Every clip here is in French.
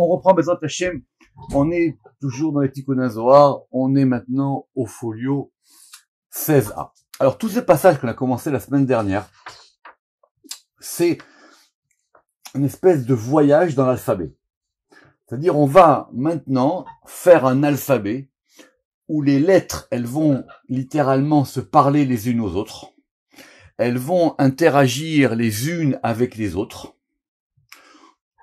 On reprend Bezrat Hashem. On est toujours dans les On est maintenant au folio 16a. Alors, tous ces passages qu'on a commencé la semaine dernière, c'est une espèce de voyage dans l'alphabet. C'est-à-dire, on va maintenant faire un alphabet où les lettres, elles vont littéralement se parler les unes aux autres. Elles vont interagir les unes avec les autres.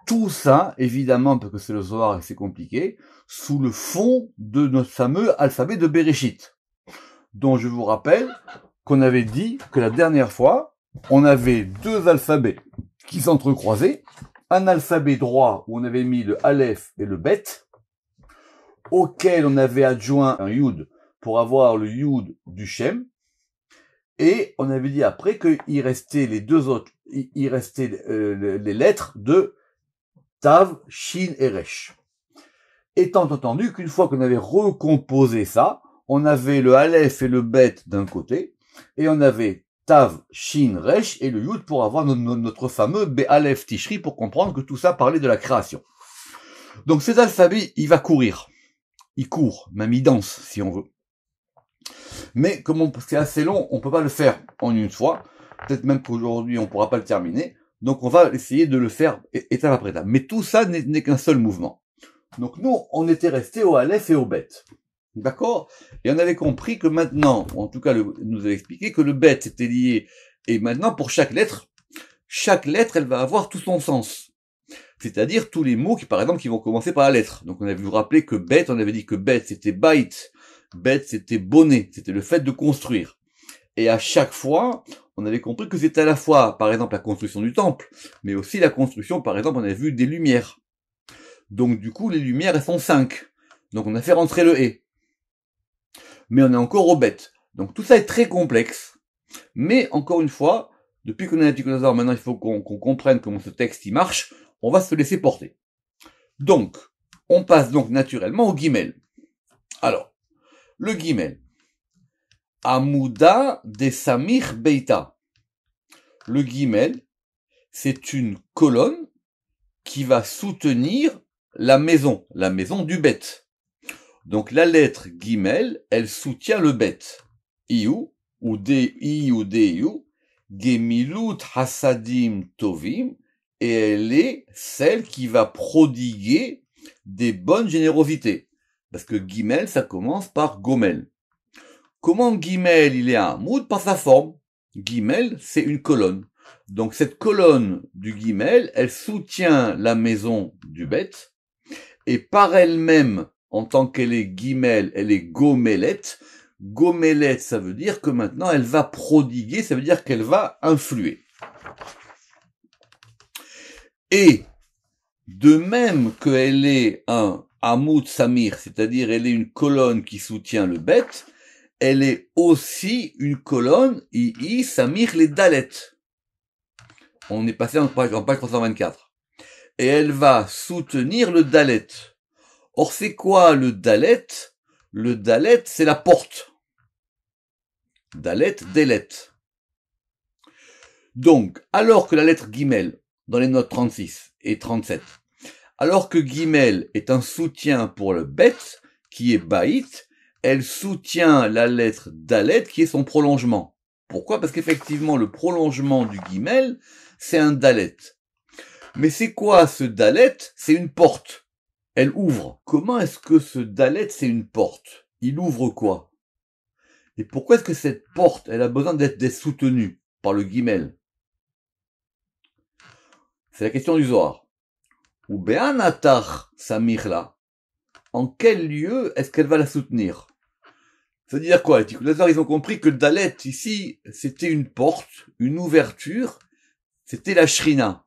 Tout ça, évidemment, parce que c'est le soir et c'est compliqué, sous le fond de notre fameux alphabet de Bereshit, dont je vous rappelle qu'on avait dit que la dernière fois, on avait deux alphabets qui s'entrecroisaient, un alphabet droit où on avait mis le Aleph et le Bet, auquel on avait adjoint un Yud pour avoir le Yud du Shem, et on avait dit après qu'il restait les deux autres, il restait euh, les lettres de Tav, Shin et Resh. Étant entendu qu'une fois qu'on avait recomposé ça, on avait le Aleph et le Bet d'un côté, et on avait Tav, Shin, Resh et le Yud pour avoir notre fameux Aleph Tishri pour comprendre que tout ça parlait de la création. Donc cet alphabet, il va courir. Il court, même il danse, si on veut. Mais comme c'est assez long, on peut pas le faire en une fois. Peut-être même qu'aujourd'hui, on pourra pas le terminer. Donc on va essayer de le faire étape après étape. Mais tout ça n'est qu'un seul mouvement. Donc nous, on était resté au Aleph et au Bet. D'accord Et on avait compris que maintenant, en tout cas, le, nous avait expliqué que le Bet était lié. Et maintenant, pour chaque lettre, chaque lettre, elle va avoir tout son sens. C'est-à-dire tous les mots qui, par exemple, qui vont commencer par la lettre. Donc on avait vous rappeler que Bet, on avait dit que Bet, c'était bite. bête c'était bonnet. C'était le fait de construire. Et à chaque fois, on avait compris que c'était à la fois, par exemple, la construction du temple, mais aussi la construction, par exemple, on avait vu des lumières. Donc du coup, les lumières, elles sont cinq. Donc on a fait rentrer le et. Mais on est encore au bête. Donc tout ça est très complexe. Mais encore une fois, depuis qu'on a dit que maintenant il faut qu'on comprenne comment ce texte il marche, on va se laisser porter. Donc, on passe donc naturellement au guimel. Alors, le guimel. Amouda des Samir Beita. Le guimel, c'est une colonne qui va soutenir la maison, la maison du bête. Donc la lettre guimel, elle soutient le bête. Iou ou de iou de gemilut hasadim tovim, et elle est celle qui va prodiguer des bonnes générosités. Parce que guimel, ça commence par gomel. Comment Guimel, il est un Moud par sa forme. Guimel, c'est une colonne. Donc cette colonne du Guimel, elle soutient la maison du bête, et par elle-même, en tant qu'elle est Guimel, elle est Gomelette. Gomelette, ça veut dire que maintenant elle va prodiguer, ça veut dire qu'elle va influer. Et de même qu'elle est un Hamoud Samir, c'est-à-dire elle est une colonne qui soutient le bête, elle est aussi une colonne II Samir les Dalet. On est passé en page, 324. Et elle va soutenir le Dalet. Or, c'est quoi le Dalet Le Dalet, c'est la porte. Dalet, dalet. Donc, alors que la lettre Guimel, dans les notes 36 et 37, alors que Guimel est un soutien pour le Bet, qui est Baït, elle soutient la lettre Dalet qui est son prolongement. Pourquoi Parce qu'effectivement, le prolongement du guimel, c'est un Dalet. Mais c'est quoi ce Dalet C'est une porte. Elle ouvre. Comment est-ce que ce Dalet, c'est une porte Il ouvre quoi Et pourquoi est-ce que cette porte, elle a besoin d'être soutenue par le guimel C'est la question du Zohar. Ou Beanatar Samirla. En quel lieu est-ce qu'elle va la soutenir c'est-à-dire quoi Les ils ont compris que Dalet, ici, c'était une porte, une ouverture, c'était la Shrina.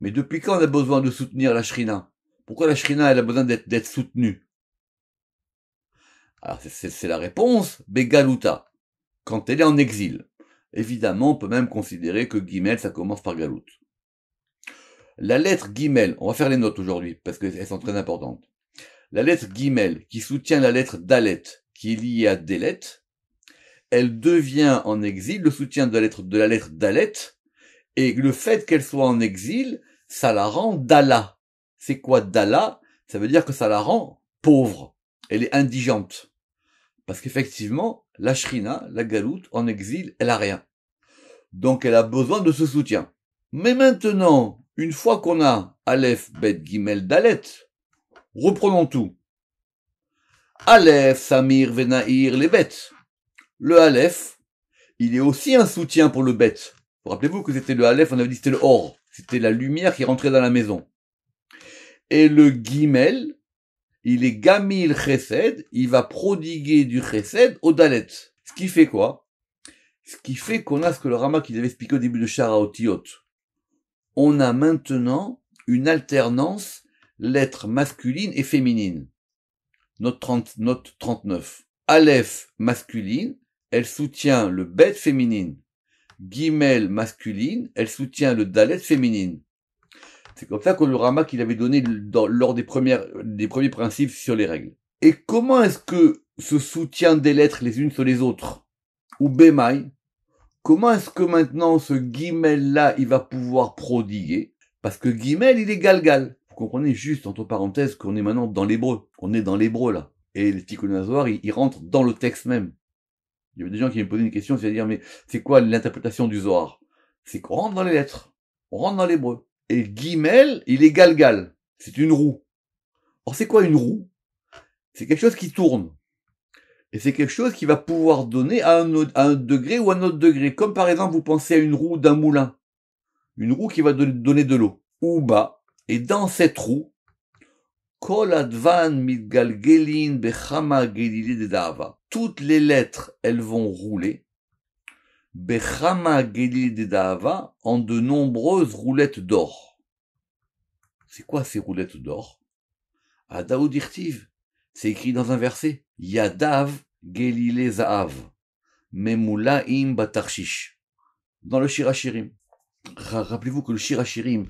Mais depuis quand on a besoin de soutenir la Shrina Pourquoi la Shrina, elle a besoin d'être soutenue Alors, c'est la réponse, Begaluta, quand elle est en exil. Évidemment, on peut même considérer que Guimel, ça commence par Galout. La lettre Guimel, on va faire les notes aujourd'hui, parce qu'elles sont très importantes. La lettre Guimel, qui soutient la lettre Dalet, qui est liée à Délet, elle devient en exil le soutien de la lettre de la lettre d'Alet, et le fait qu'elle soit en exil, ça la rend Dala. C'est quoi Dala Ça veut dire que ça la rend pauvre. Elle est indigente. Parce qu'effectivement, la Shrina, la Galoute, en exil, elle a rien. Donc elle a besoin de ce soutien. Mais maintenant, une fois qu'on a Aleph, Bet, Gimel, Dalet, reprenons tout. Aleph, Samir, Venaïr, les bêtes. Le Aleph, il est aussi un soutien pour le bête. Rappelez-vous que c'était le Aleph, on avait dit c'était le Or. C'était la lumière qui rentrait dans la maison. Et le Gimel, il est Gamil Chesed, il va prodiguer du Chesed au Dalet. Ce qui fait quoi Ce qui fait qu'on a ce que le Rama qu'il avait expliqué au début de Sharaotiot. On a maintenant une alternance lettres masculine et féminine note, 30, note 39. Aleph masculine, elle soutient le bête féminine. Guimel masculine, elle soutient le dalet féminine. C'est comme ça que le Rama qu'il avait donné lors des, premières, des premiers principes sur les règles. Et comment est-ce que ce soutien des lettres les unes sur les autres, ou bémail comment est-ce que maintenant ce guimel-là, il va pouvoir prodiguer Parce que guimel, il est galgal comprenez juste, entre parenthèses, qu'on est maintenant dans l'hébreu. On est dans l'hébreu, là. Et les Tikkun il ils rentrent dans le texte même. Il y avait des gens qui me posaient une question, c'est-à-dire, mais c'est quoi l'interprétation du Zohar C'est qu'on rentre dans les lettres, on rentre dans l'hébreu. Et Guimel, il est galgal, c'est une roue. Or, c'est quoi une roue C'est quelque chose qui tourne. Et c'est quelque chose qui va pouvoir donner à un, un degré ou à un autre degré. Comme par exemple, vous pensez à une roue d'un moulin. Une roue qui va donner de l'eau. Ou bas. Et dans de dava toutes les lettres, elles vont rouler. Bechama Dava en de nombreuses roulettes d'or. C'est quoi ces roulettes d'or Adaudirtiv. c'est écrit dans un verset. Yadav Gelile Zaav. Memulaim Batarchish. Dans le Shirachirim. Rappelez-vous que le Shirachirim,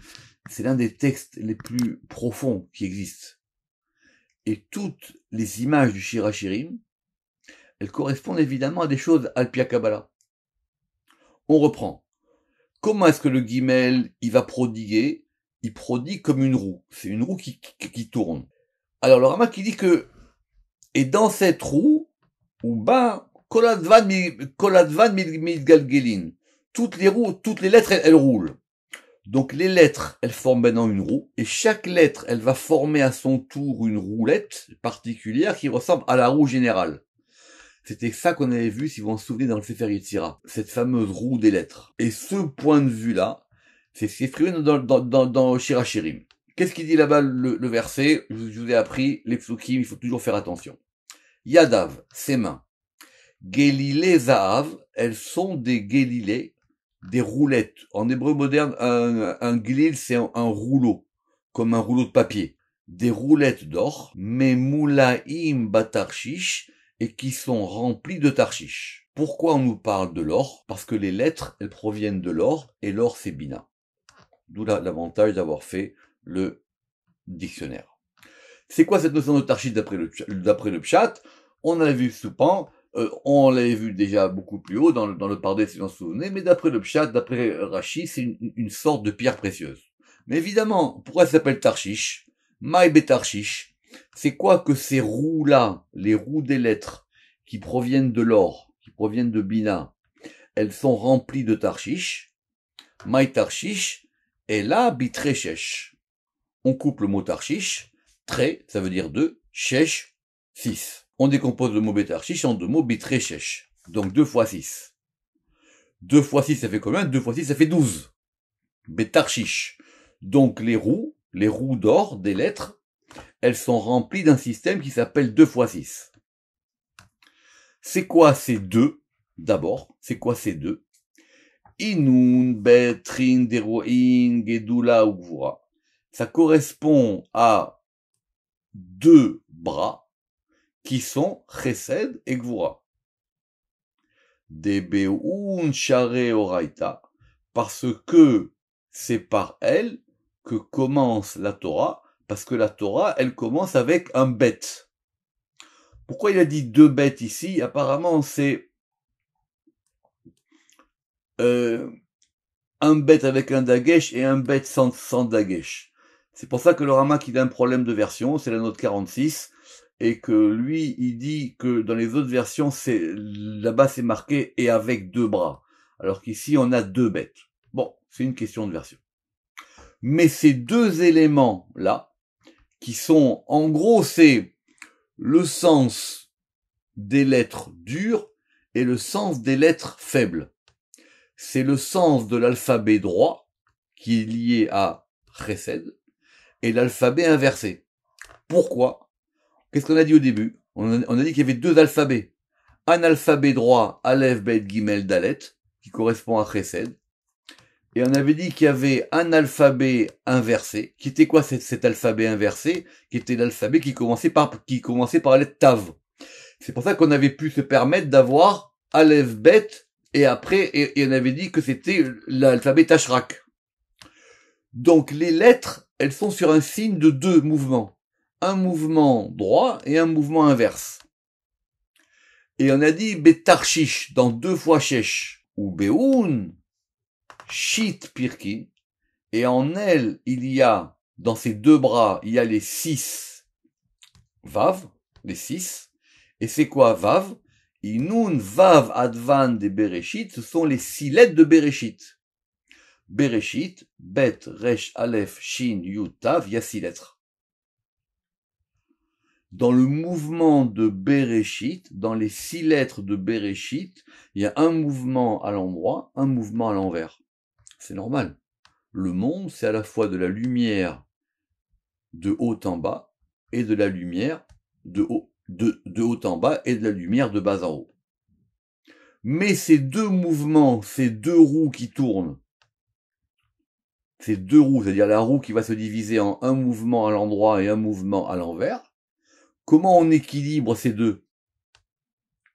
c'est l'un des textes les plus profonds qui existent. Et toutes les images du Shirachirim, elles correspondent évidemment à des choses alpia Kabbalah. On reprend. Comment est-ce que le guimel, il va prodiguer Il prodigue comme une roue. C'est une roue qui, tourne. Alors le Rama qui dit que, et dans cette roue, ou ben, koladvan, koladvan toutes les roues, toutes les lettres, elles roulent. Donc les lettres, elles forment maintenant une roue, et chaque lettre, elle va former à son tour une roulette particulière qui ressemble à la roue générale. C'était ça qu'on avait vu, si vous vous en souvenez, dans le Sefer Yetzira, cette fameuse roue des lettres. Et ce point de vue-là, c'est ce qui est exprimé dans, dans, dans, dans Shirachirim. Qu'est-ce qu'il dit là-bas le, verset je, vous ai appris, les psukim, il faut toujours faire attention. Yadav, ses mains. Gelile Zahav, elles sont des Gélilés des roulettes. En hébreu moderne, un, un glil, c'est un, rouleau, comme un rouleau de papier. Des roulettes d'or, mais moulaïm batarchish, et qui sont remplies de tarchish. Pourquoi on nous parle de l'or Parce que les lettres, elles proviennent de l'or, et l'or, c'est bina. D'où l'avantage d'avoir fait le dictionnaire. C'est quoi cette notion de tarchish d'après le, d'après le pchat On a vu souvent euh, on l'avait vu déjà beaucoup plus haut dans le, dans le si souvenez, mais d'après le Pshat, d'après Rachi, c'est une, sorte de pierre précieuse. Mais évidemment, pourquoi ça s'appelle Tarchish Maïbe Tarchish, c'est quoi que ces roues-là, les roues des lettres, qui proviennent de l'or, qui proviennent de Bina, elles sont remplies de Tarchish, Maï Tarchish, et là, Bitrechesh. On coupe le mot Tarchish, Très, ça veut dire deux, Shesh, six. On décompose le mot bétarchiche en deux mots bétréchèche ». Donc deux fois six. Deux fois six, ça fait combien Deux fois six, ça fait douze. « Bétarchiche. Donc les roues, les roues d'or des lettres, elles sont remplies d'un système qui s'appelle deux fois six. C'est quoi ces deux D'abord, c'est quoi ces deux Inun, Betrin, Deroin, Gedula, ugvura. Ça correspond à deux bras, qui sont Chesed et Gvura. Debeun Oraita, parce que c'est par elle que commence la Torah, parce que la Torah, elle commence avec un bête. Pourquoi il a dit deux bêtes ici Apparemment, c'est euh, un bête avec un dagesh et un bête sans, sans dagesh. C'est pour ça que le Rama qui a un problème de version, c'est la note 46 et que lui, il dit que dans les autres versions, c'est là-bas c'est marqué et avec deux bras, alors qu'ici on a deux bêtes. Bon, c'est une question de version. Mais ces deux éléments là, qui sont en gros, c'est le sens des lettres dures et le sens des lettres faibles. C'est le sens de l'alphabet droit qui est lié à précède et l'alphabet inversé. Pourquoi Qu'est-ce qu'on a dit au début on a, dit qu'il y avait deux alphabets. Un alphabet droit, Aleph, Bet, Gimel, Dalet, qui correspond à Chesed. Et on avait dit qu'il y avait un alphabet inversé, qui était quoi cet, alphabet inversé Qui était l'alphabet qui commençait par qui commençait par la lettre Tav. C'est pour ça qu'on avait pu se permettre d'avoir Aleph, Bet, et après, et, on avait dit que c'était l'alphabet Tashrak. Donc les lettres, elles sont sur un signe de deux mouvements un mouvement droit et un mouvement inverse. Et on a dit Betarchish dans deux fois Shesh, ou Beoun, Shit Pirki, et en elle, il y a, dans ses deux bras, il y a les six Vav, les six, et c'est quoi Vav Inun Vav Advan des Bereshit, ce sont les six lettres de Bereshit. Bereshit, Bet, Resh, Aleph, Shin, Yut, Tav, il y a six lettres dans le mouvement de Bereshit, dans les six lettres de Bereshit, il y a un mouvement à l'endroit, un mouvement à l'envers. C'est normal. Le monde, c'est à la fois de la lumière de haut en bas et de la lumière de haut, de haut en bas et de la lumière de bas en haut. Mais ces deux mouvements, ces deux roues qui tournent, ces deux roues, c'est-à-dire la roue qui va se diviser en un mouvement à l'endroit et un mouvement à l'envers, Comment on équilibre ces deux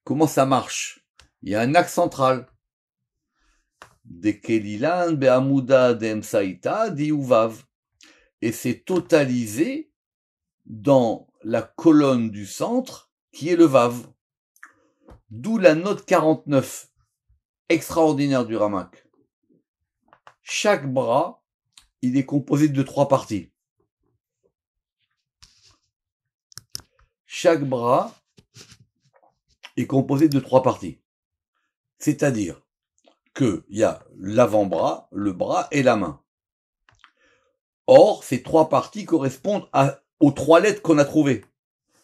Comment ça marche Il y a un axe central. Et c'est totalisé dans la colonne du centre qui est le Vav. D'où la note 49, extraordinaire du Ramak. Chaque bras, il est composé de trois parties. chaque bras est composé de trois parties. C'est-à-dire qu'il y a l'avant-bras, le bras et la main. Or, ces trois parties correspondent aux trois lettres qu'on a trouvées.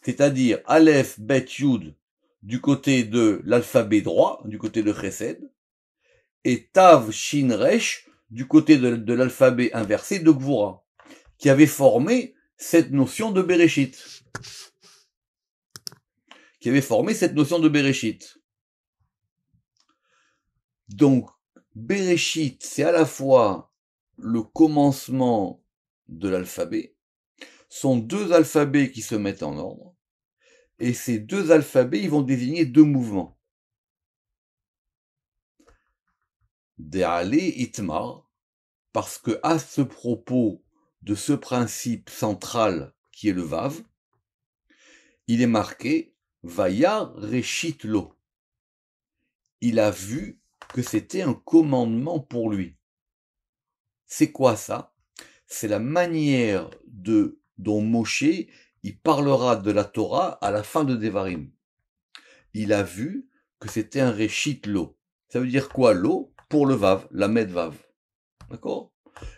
C'est-à-dire Aleph, Bet, Yud du côté de l'alphabet droit, du côté de Chesed, et Tav, Shin, Resh du côté de, l'alphabet inversé de Gvura, qui avait formé cette notion de Bereshit qui avait formé cette notion de Bereshit. Donc, Bereshit, c'est à la fois le commencement de l'alphabet, sont deux alphabets qui se mettent en ordre, et ces deux alphabets, ils vont désigner deux mouvements. Deale Itmar, parce que à ce propos de ce principe central qui est le Vav, il est marqué Vaya l'eau Il a vu que c'était un commandement pour lui. C'est quoi ça C'est la manière de dont Moshe il parlera de la Torah à la fin de Devarim. Il a vu que c'était un réchit l'eau. Ça veut dire quoi l'eau Pour le Vav, la mette Vav. D'accord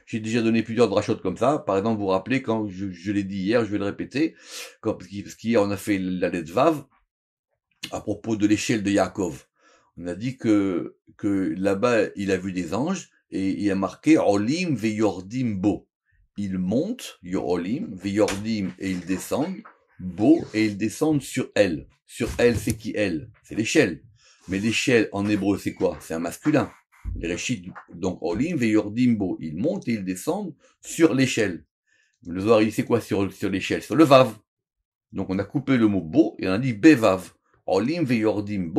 J'ai déjà donné plusieurs drachotes comme ça. Par exemple, vous vous rappelez, quand je, l'ai dit hier, je vais le répéter, parce qu'hier on a fait la lettre Vav, à propos de l'échelle de Yaakov. On a dit que, que là-bas, il a vu des anges et il a marqué Olim veyordim bo. Il monte, Olim veyordim et il descend, bo et il descend sur elle. Sur elle, c'est qui elle C'est l'échelle. Mais l'échelle en hébreu, c'est quoi C'est un masculin. donc Olim veyordim bo. Il monte et il descend sur l'échelle. Le Zohar, c'est quoi sur, sur l'échelle Sur le Vav. Donc on a coupé le mot bo et on a dit Bevav. Olim veyordim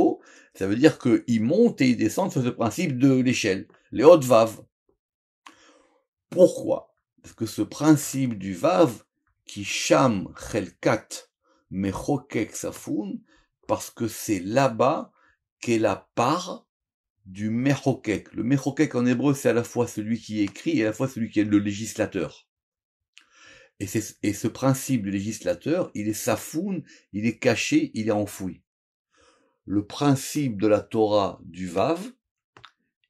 ça veut dire qu'ils montent et ils descendent sur ce principe de l'échelle, les hautes vaves. Pourquoi Parce que ce principe du vav, qui sham chelkat mechokek safun, parce que c'est là-bas qu'est la part du mechokek. Le mechokek en hébreu, c'est à la fois celui qui écrit et à la fois celui qui est le législateur. Et, et ce principe du législateur, il est safoun, il est caché, il est enfoui le principe de la Torah du Vav,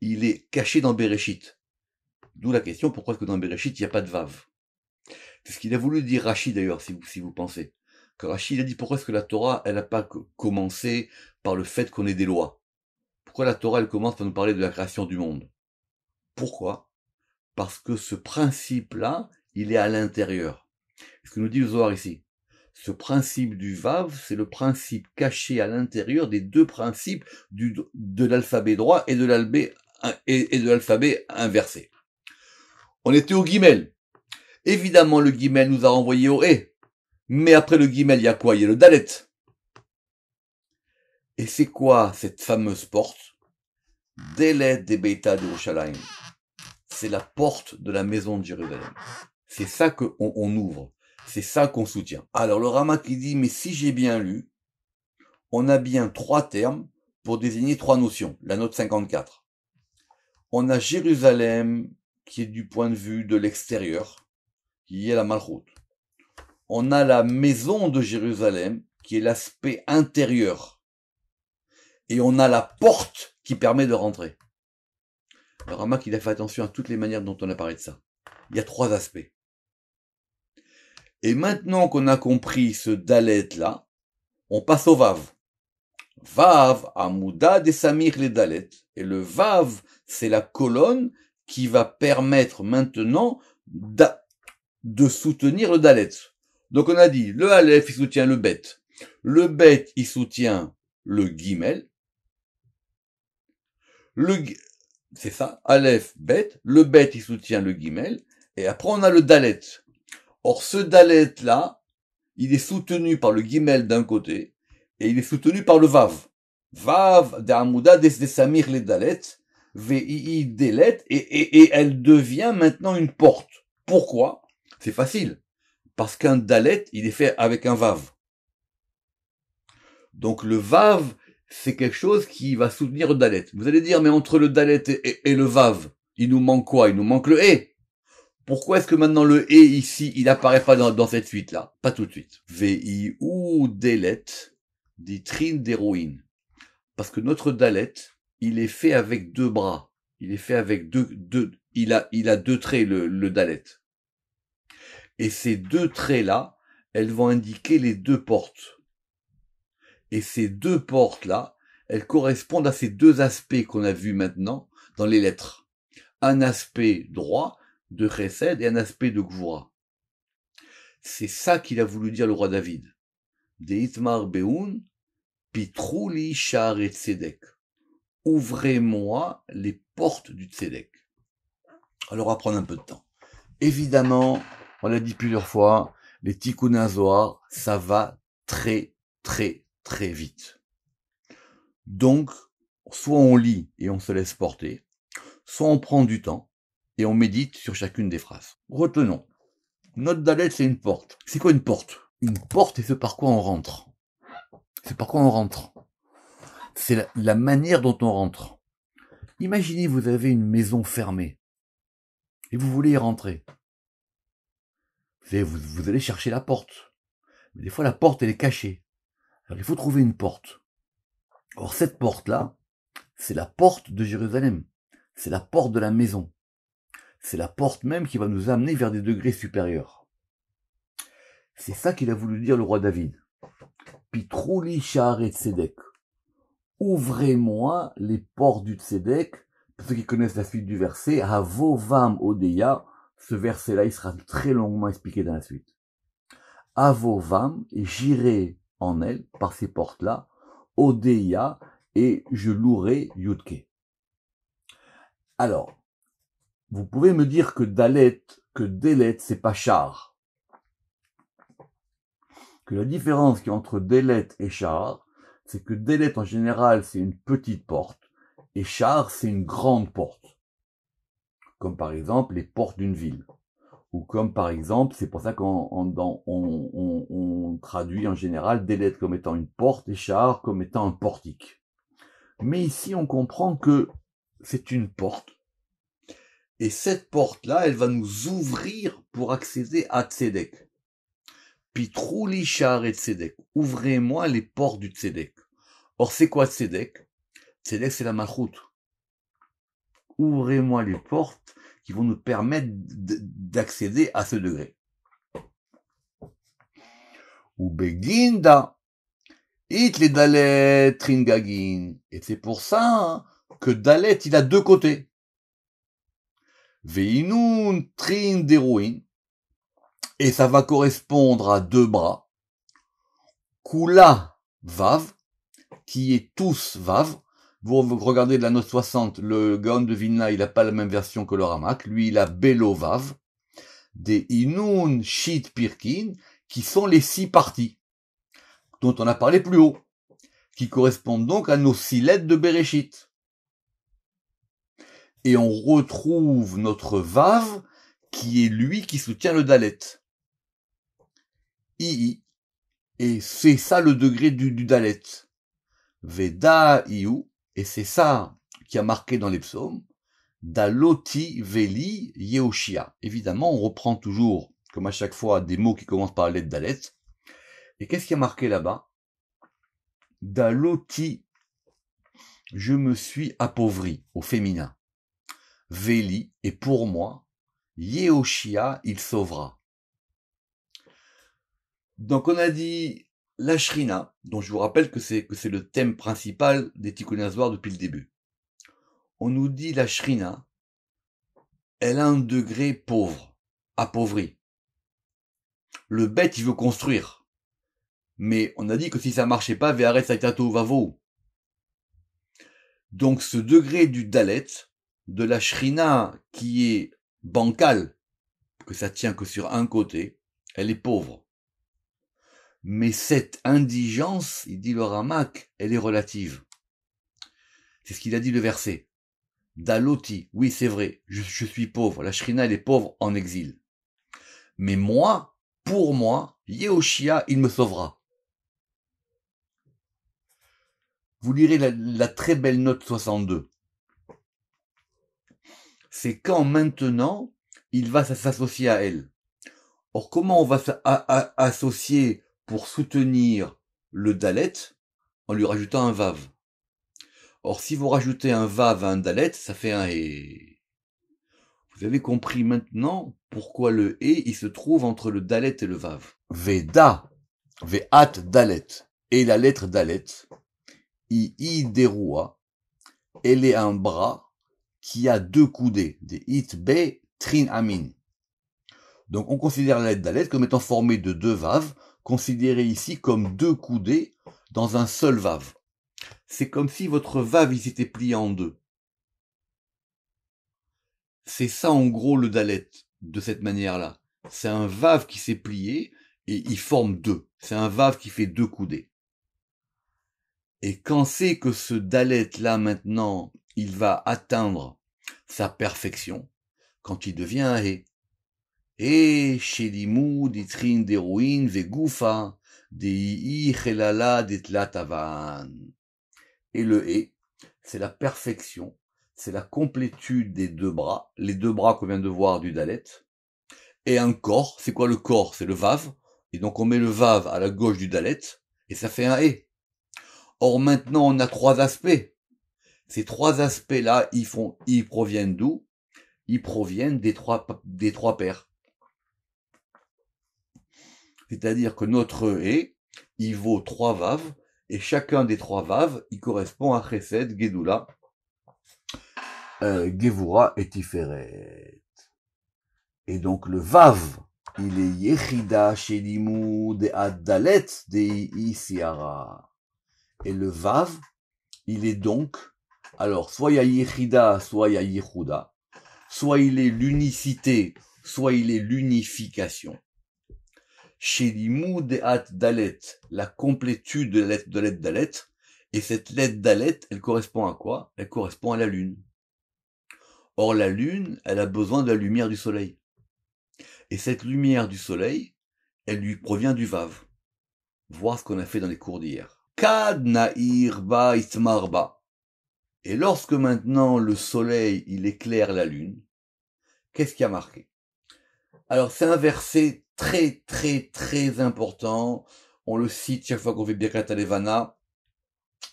il est caché dans Bereshit. D'où la question pourquoi est-ce que dans Bereshit, il n'y a pas de Vav C'est ce qu'il a voulu dire Rachid d'ailleurs, si vous, si vous pensez. Que Rachid a dit pourquoi est-ce que la Torah, elle n'a pas commencé par le fait qu'on ait des lois Pourquoi la Torah, elle commence par nous parler de la création du monde Pourquoi Parce que ce principe-là, il est à l'intérieur. Ce que nous dit le Zohar ici. Ce principe du Vav, c'est le principe caché à l'intérieur des deux principes de l'alphabet droit et de l'alphabet, et, de l'alphabet inversé. On était au guimel. Évidemment, le guimel nous a renvoyé au E. Mais après le guimel, il y a quoi Il y a le dalet. Et c'est quoi cette fameuse porte Delet des Beta C'est la porte de la maison de Jérusalem. C'est ça qu'on ouvre. C'est ça qu'on soutient. Alors le Rama qui dit, mais si j'ai bien lu, on a bien trois termes pour désigner trois notions, la note 54. On a Jérusalem, qui est du point de vue de l'extérieur, qui est la malroute. On a la maison de Jérusalem, qui est l'aspect intérieur. Et on a la porte qui permet de rentrer. Le Rama qui a fait attention à toutes les manières dont on a parlé de ça. Il y a trois aspects. Et maintenant qu'on a compris ce Dalet-là, on passe au Vav. Vav, Amouda, des Samir, les Dalet. Et le Vav, c'est la colonne qui va permettre maintenant de soutenir le Dalet. Donc on a dit, le alef » il soutient le Bet. Le Bet, il soutient le Guimel. Le, c'est ça, alef »,« Bet. Le Bet, il soutient le Guimel. Et après, on a le Dalet. Or, ce Dalet là, il est soutenu par le Guimel d'un côté, et il est soutenu par le Vav. Vav de des Samir les Dalet, VII Delet, et, et, elle devient maintenant une porte. Pourquoi C'est facile. Parce qu'un Dalet, il est fait avec un Vav. Donc le Vav, c'est quelque chose qui va soutenir le Dalet. Vous allez dire, mais entre le Dalet et, le Vav, il nous manque quoi Il nous manque le E. Pourquoi est-ce que maintenant le et ici, il apparaît pas dans, cette suite-là Pas tout de suite. VI ou dit « trine d'héroïne. Parce que notre dalet, il est fait avec deux bras. Il est fait avec deux, deux, il a, il a deux traits, le, le dalet. Et ces deux traits-là, elles vont indiquer les deux portes. Et ces deux portes-là, elles correspondent à ces deux aspects qu'on a vus maintenant dans les lettres. Un aspect droit de Chesed et un aspect de Gvoura. C'est ça qu'il a voulu dire le roi David. Deitmar Beun, Pitrouli et Tzedek. Ouvrez-moi les portes du Tzedek. Alors, on prendre un peu de temps. Évidemment, on l'a dit plusieurs fois, les Tikkun ça va très, très, très vite. Donc, soit on lit et on se laisse porter, soit on prend du temps, et on médite sur chacune des phrases. Retenons. Notre dalet, c'est une porte. C'est quoi une porte Une porte, c'est ce par quoi on rentre. C'est par quoi on rentre. C'est la, manière dont on rentre. Imaginez, vous avez une maison fermée et vous voulez y rentrer. Vous allez, vous allez chercher la porte. Mais des fois, la porte, elle est cachée. Alors, il faut trouver une porte. Or, cette porte-là, c'est la porte de Jérusalem. C'est la porte de la maison. C'est la porte même qui va nous amener vers des degrés supérieurs. C'est ça qu'il a voulu dire le roi David. Pitrouli et Tzedek. Ouvrez-moi les portes du Tzedek. Pour ceux qui connaissent la suite du verset, Avovam Odeya, ce verset-là, il sera très longuement expliqué dans la suite. Avovam, et j'irai en elle, par ces portes-là, Odeya, et je louerai Yudke. Alors, vous pouvez me dire que Dalet, que Delet, c'est pas char. Que la différence a entre Delet et char, c'est que Delet en général, c'est une petite porte, et char, c'est une grande porte. Comme par exemple les portes d'une ville. Ou comme par exemple, c'est pour ça qu'on traduit en général Delet comme étant une porte et char comme étant un portique. Mais ici, on comprend que c'est une porte et cette porte-là, elle va nous ouvrir pour accéder à Tzedek. Pitrouli char et Tzedek. Ouvrez-moi les portes du Tzedek. Or, c'est quoi Tzedek Tzedek, c'est la malchoute. Ouvrez-moi les portes qui vont nous permettre d'accéder à ce degré. Ou it les Dalet Tringagin. Et c'est pour ça hein, que Dalet, il a deux côtés. Veinun et ça va correspondre à deux bras. Kula vav, qui est tous vav. Vous regardez de la note 60, le Gaon de Vinna il n'a pas la même version que le Ramak. Lui, il a belovav vav. Des Inun Shit Pirkin, qui sont les six parties, dont on a parlé plus haut, qui correspondent donc à nos six lettres de Bereshit et on retrouve notre Vav, qui est lui qui soutient le Dalet. I, et c'est ça le degré du, Dalet. Veda iu et c'est ça qui a marqué dans les psaumes, Daloti Veli Yehoshia. Évidemment, on reprend toujours, comme à chaque fois, des mots qui commencent par la lettre Dalet. Et qu'est-ce qui a marqué là-bas Daloti, je me suis appauvri, au féminin. Véli, et pour moi, Yehoshia, il sauvera. Donc on a dit la Shrina, dont je vous rappelle que c'est, que c'est le thème principal des Tikkun depuis le début. On nous dit la Shrina, elle a un degré pauvre, appauvri. Le bête, il veut construire. Mais on a dit que si ça marchait pas, Véaret Saitato Vavo. Donc ce degré du Dalet, de la shrina qui est bancale, que ça tient que sur un côté, elle est pauvre. Mais cette indigence, il dit le Ramak, elle est relative. C'est ce qu'il a dit le verset. Daloti, oui c'est vrai, je, suis pauvre, la shrina elle est pauvre en exil. Mais moi, pour moi, Yehoshia, il me sauvera. Vous lirez la, la très belle note 62 c'est quand maintenant il va s'associer à elle. Or, comment on va s'associer pour soutenir le Dalet en lui rajoutant un Vav Or, si vous rajoutez un Vav à un Dalet, ça fait un Et. Vous avez compris maintenant pourquoi le Et, il se trouve entre le Dalet et le Vav. Veda, at Dalet, et la lettre Dalet, I, I, Derua, elle est un bras, qui a deux coudées, des it be trin amin. Donc on considère la lettre dalet comme étant formée de deux vaves, considérées ici comme deux coudées dans un seul vave. C'est comme si votre vave s'était s'était pliée en deux. C'est ça en gros le dalet, de cette manière-là. C'est un vave qui s'est plié et il forme deux. C'est un vave qui fait deux coudées. Et quand c'est que ce dalet là maintenant, il va atteindre sa perfection quand il devient un hé. Et chelala, Et le hé, c'est la perfection, c'est la complétude des deux bras, les deux bras qu'on vient de voir du dalet, et un corps, c'est quoi le corps C'est le vav, et donc on met le vav à la gauche du dalet, et ça fait un hé. Or maintenant on a trois aspects, ces trois aspects-là, ils font, ils proviennent d'où Ils proviennent des trois, des trois paires. C'est-à-dire que notre E, il vaut trois vaves, et chacun des trois vaves, il correspond à Chesed, Gedula. euh, Gevura et Tiferet. Et donc le vav, il est Yechida Shelimu de Adalet de Isiara. Et le vav, il est donc alors, soit il y a soit il y a soit il est l'unicité, soit il est l'unification. Chez de hat Dalet, la complétude de la de lettre Dalet, et cette lettre Dalet, elle correspond à quoi Elle correspond à la Lune. Or, la Lune, elle a besoin de la lumière du Soleil. Et cette lumière du Soleil, elle lui provient du Vav. Voir ce qu'on a fait dans les cours d'hier. Kad Nair Ba Itmarba. Et lorsque maintenant le soleil, il éclaire la lune, qu'est-ce qui a marqué Alors c'est un verset très très très important. On le cite chaque fois qu'on fait Birkat Alevana.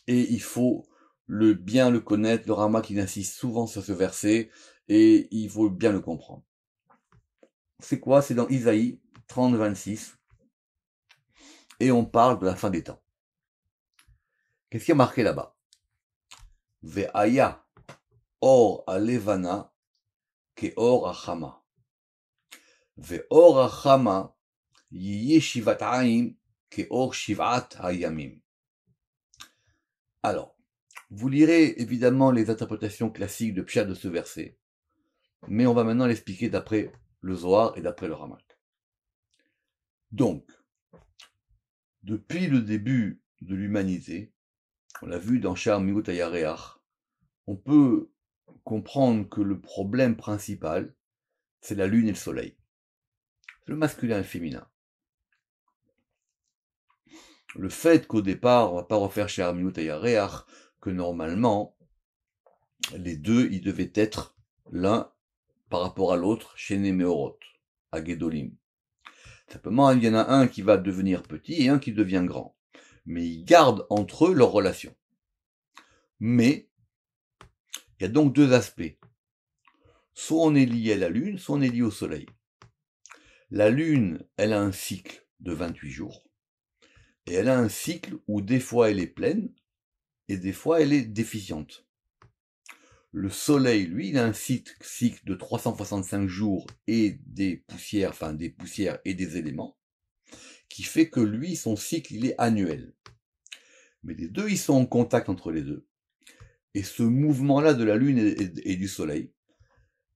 Et il faut le bien le connaître. Le Rama qui insiste souvent sur ce verset. Et il faut bien le comprendre. C'est quoi C'est dans Isaïe 30, 26. Et on parle de la fin des temps. Qu'est-ce qui a marqué là-bas Or alevana, Alors, vous lirez évidemment les interprétations classiques de Pierre de ce verset, mais on va maintenant l'expliquer d'après le Zohar et d'après le Ramak. Donc, depuis le début de l'humanité, on l'a vu dans Shar On peut comprendre que le problème principal, c'est la lune et le soleil. C'est le masculin et le féminin. Le fait qu'au départ, on ne va pas refaire chez que normalement, les deux, ils devaient être l'un par rapport à l'autre chez Néméoroth, à Gedolim. Simplement, il y en a un qui va devenir petit et un qui devient grand mais ils gardent entre eux leur relation. Mais il y a donc deux aspects. Soit on est lié à la Lune, soit on est lié au Soleil. La Lune, elle a un cycle de 28 jours, et elle a un cycle où des fois elle est pleine, et des fois elle est déficiente. Le Soleil, lui, il a un cycle de 365 jours et des poussières, enfin des poussières et des éléments fait que lui, son cycle, il est annuel. Mais les deux, ils sont en contact entre les deux. Et ce mouvement-là de la Lune et, du Soleil,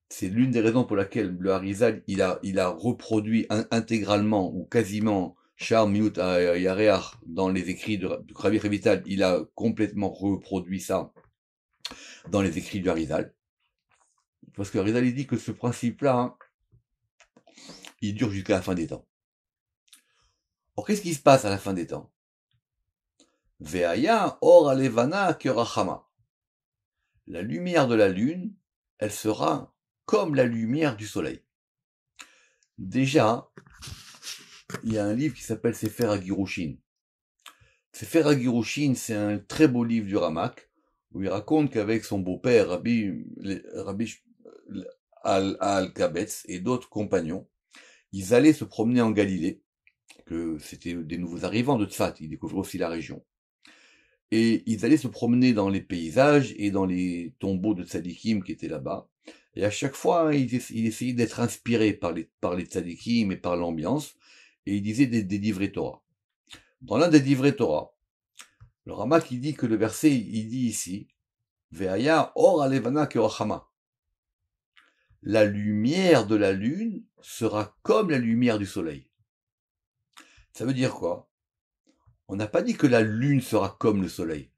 c'est l'une des raisons pour laquelle le Harizal, il a, il a reproduit intégralement ou quasiment Charles Miout euh, dans les écrits du Kravir vital il a complètement reproduit ça dans les écrits du Harizal. Parce que Harizal, il dit que ce principe-là, hein, il dure jusqu'à la fin des temps. Or, qu'est-ce qui se passe à la fin des temps Veaya or La lumière de la lune, elle sera comme la lumière du soleil. Déjà, il y a un livre qui s'appelle Sefer Agirushin. Sefer Agirushin, c'est un très beau livre du Ramak, où il raconte qu'avec son beau-père, Rabbi, Rabbi Al-Kabetz et d'autres compagnons, ils allaient se promener en Galilée que c'était des nouveaux arrivants de Tsat, ils découvraient aussi la région. Et ils allaient se promener dans les paysages et dans les tombeaux de tzadikim qui étaient là-bas. Et à chaque fois, hein, ils, essayaient d'être inspirés par les, par tzadikim et par l'ambiance. Et ils disaient des, des Torah. Dans l'un des livrets Torah, le Rama qui dit que le verset, il dit ici, Veaya or alevana La lumière de la lune sera comme la lumière du soleil. Ça veut dire quoi On n'a pas dit que la lune sera comme le soleil.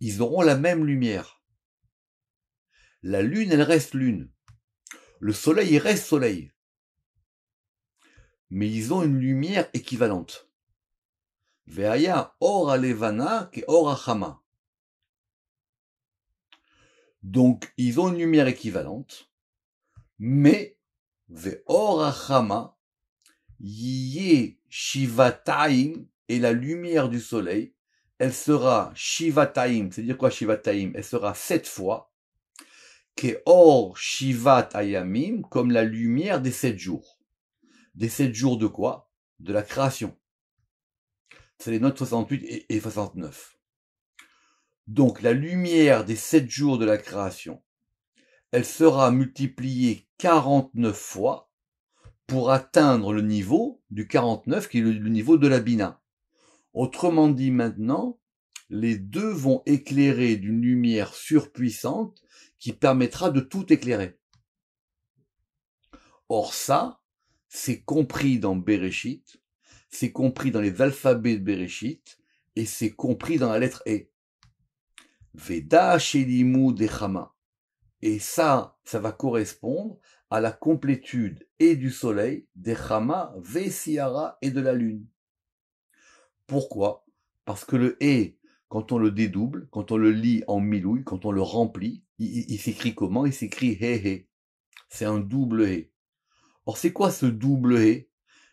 Ils auront la même lumière. La lune, elle reste lune. Le soleil, il reste soleil. Mais ils ont une lumière équivalente. Veaya or et or Donc, ils ont une lumière équivalente, mais Ve'orachama, Shivataim, et la lumière du soleil, elle sera Shivataim, c'est-à-dire quoi Shivataim Elle sera sept fois, Shivat Ayamim, comme la lumière des sept jours. Des sept jours de quoi De la création. C'est les notes 68 et 69. Donc la lumière des sept jours de la création, elle sera multipliée 49 fois pour atteindre le niveau du 49 qui est le, niveau de la Bina. Autrement dit maintenant, les deux vont éclairer d'une lumière surpuissante qui permettra de tout éclairer. Or ça, c'est compris dans Bereshit, c'est compris dans les alphabets de Bereshit, et c'est compris dans la lettre E. Veda She'limu Dechama. Et ça, ça va correspondre à la complétude et du soleil, des Chama, Vesiara et de la lune. Pourquoi Parce que le et, quand on le dédouble, quand on le lit en milouille, quand on le remplit, il, s'écrit comment Il s'écrit hé hé. C'est un double et ». Or, c'est quoi ce double et »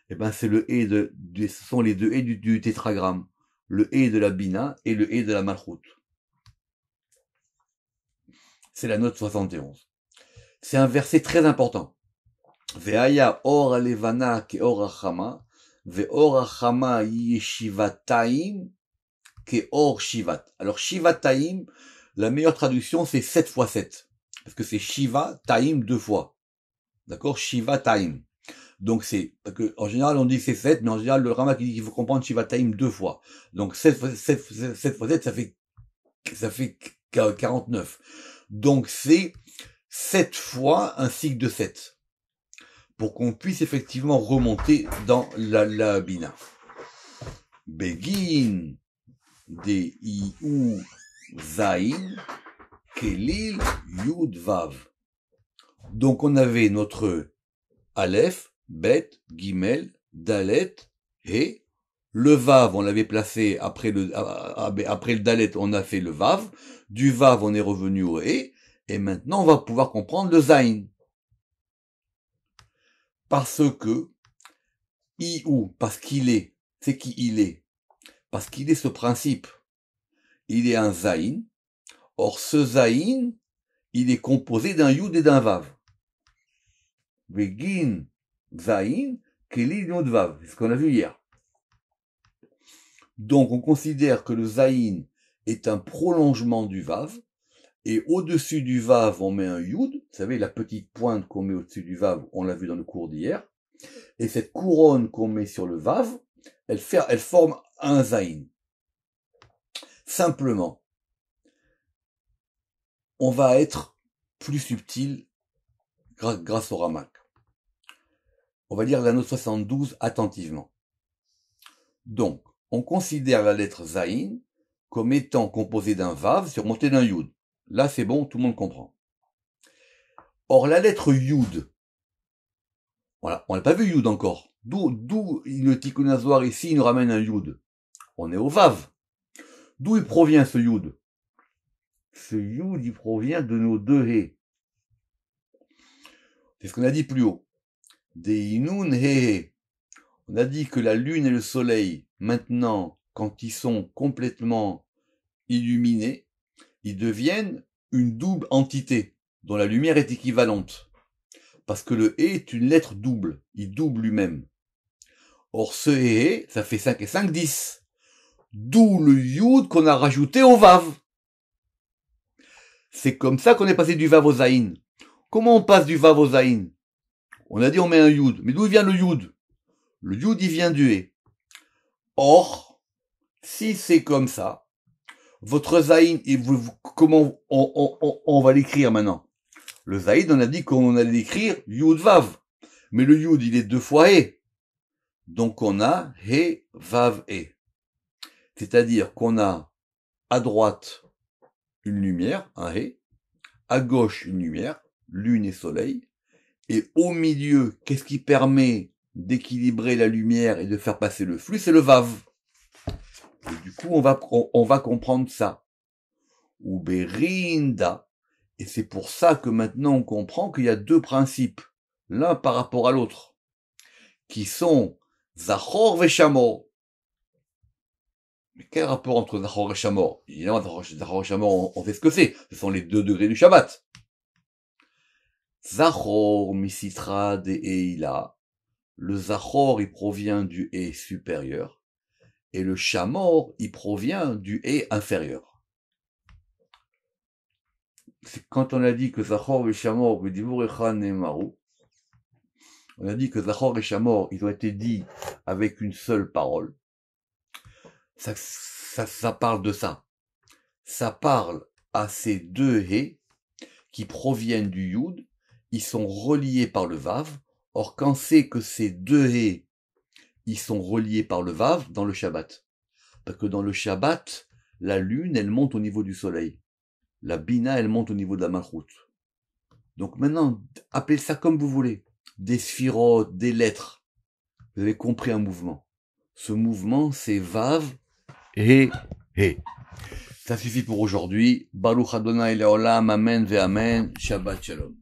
Eh ben, c'est le de, ce sont les deux et » du, tétragramme. Le et » de la bina et le et » de la malchoute c'est la note 71. C'est un verset très important. Veaya or levana ke or achama, ve achama yeshivataim ke or shivat. Alors shivataim, la meilleure traduction c'est 7 fois 7. Parce que c'est Shiva Taim deux fois. D'accord Shiva Taim. Donc c'est, que en général on dit c'est 7, mais en général le Rama qui dit qu'il faut comprendre Shiva Taim deux fois. Donc 7 fois 7, 7 fois 7, ça fait, ça fait 49. Donc c'est 7 fois un cycle de 7 pour qu'on puisse effectivement remonter dans la, la Begin de Iou Kelil Yud Vav. Donc on avait notre Aleph, Bet, Gimel, Dalet, He, le Vav, on l'avait placé après le, après le Dalet, on a fait le Vav. Du Vav, on est revenu au E. Et maintenant, on va pouvoir comprendre le Zain. Parce que, I ou, parce qu'il est, c'est qui il est. Parce qu'il est ce principe. Il est un Zain. Or, ce zaïn il est composé d'un Yud et d'un Vav. Begin, Zain, Keli, Yud, Vav. C'est ce qu'on a vu hier. Donc on considère que le zaïn est un prolongement du vav, et au-dessus du vav, on met un yud, vous savez, la petite pointe qu'on met au-dessus du vav, on l'a vu dans le cours d'hier, et cette couronne qu'on met sur le vav, elle, forme un zaïn. Simplement, on va être plus subtil grâce au ramak. On va lire la note 72 attentivement. Donc, on considère la lettre Zaïn comme étant composée d'un Vav surmonté d'un Yud. Là, c'est bon, tout le monde comprend. Or, la lettre Yud, voilà, on n'a pas vu Yud encore. D'où le ticonazoire ici nous ramène un Yud On est au Vav. D'où il provient ce Yud Ce Yud, il provient de nos deux Hé. C'est ce qu'on a dit plus haut. Des Inun Hé. On a dit que la lune et le soleil Maintenant, quand ils sont complètement illuminés, ils deviennent une double entité dont la lumière est équivalente. Parce que le E est une lettre double, il double lui-même. Or ce E, ça fait 5 et 5, 10. D'où le yud qu'on a rajouté au vav. C'est comme ça qu'on est passé du vav au zaïn. Comment on passe du vav au zaïn On a dit on met un yud. Mais d'où vient le yud Le yud, il vient du E. Or, si c'est comme ça, votre zaïd, et vous, comment on, va l'écrire maintenant Le zaïd, on a dit qu'on allait l'écrire yud vav. Mais le yud, il est deux fois E. Donc on a he, vav, e C'est-à-dire qu'on a à droite une lumière, un he, à gauche une lumière, lune et soleil, et au milieu, qu'est-ce qui permet d'équilibrer la lumière et de faire passer le flux, c'est le Vav. Et du coup, on va, on, va comprendre ça. Uberinda. Et c'est pour ça que maintenant on comprend qu'il y a deux principes, l'un par rapport à l'autre, qui sont Zahor Veshamor. Mais quel rapport entre Zahor et Évidemment, Zahor et on, sait ce que c'est. Ce sont les deux degrés du Shabbat. Zahor Misitra de Eila le Zachor, il provient du hé e supérieur, et le chamor il provient du hé e inférieur. Quand on a dit que Zachor et chamor on a dit que Zachor et chamor ils ont été dits avec une seule parole. Ça, ça, parle de ça. Ça parle à ces deux hé qui proviennent du Yud, ils sont reliés par le Vav, Or, quand c'est que ces deux hé » ils sont reliés par le Vav dans le Shabbat. Parce que dans le Shabbat, la lune, elle monte au niveau du soleil. La Bina, elle monte au niveau de la Malchut. Donc maintenant, appelez ça comme vous voulez. Des sphirotes, des lettres. Vous avez compris un mouvement. Ce mouvement, c'est Vav et hé ». Ça suffit pour aujourd'hui. Baruch Adonai Leolam, Amen ve Shabbat Shalom.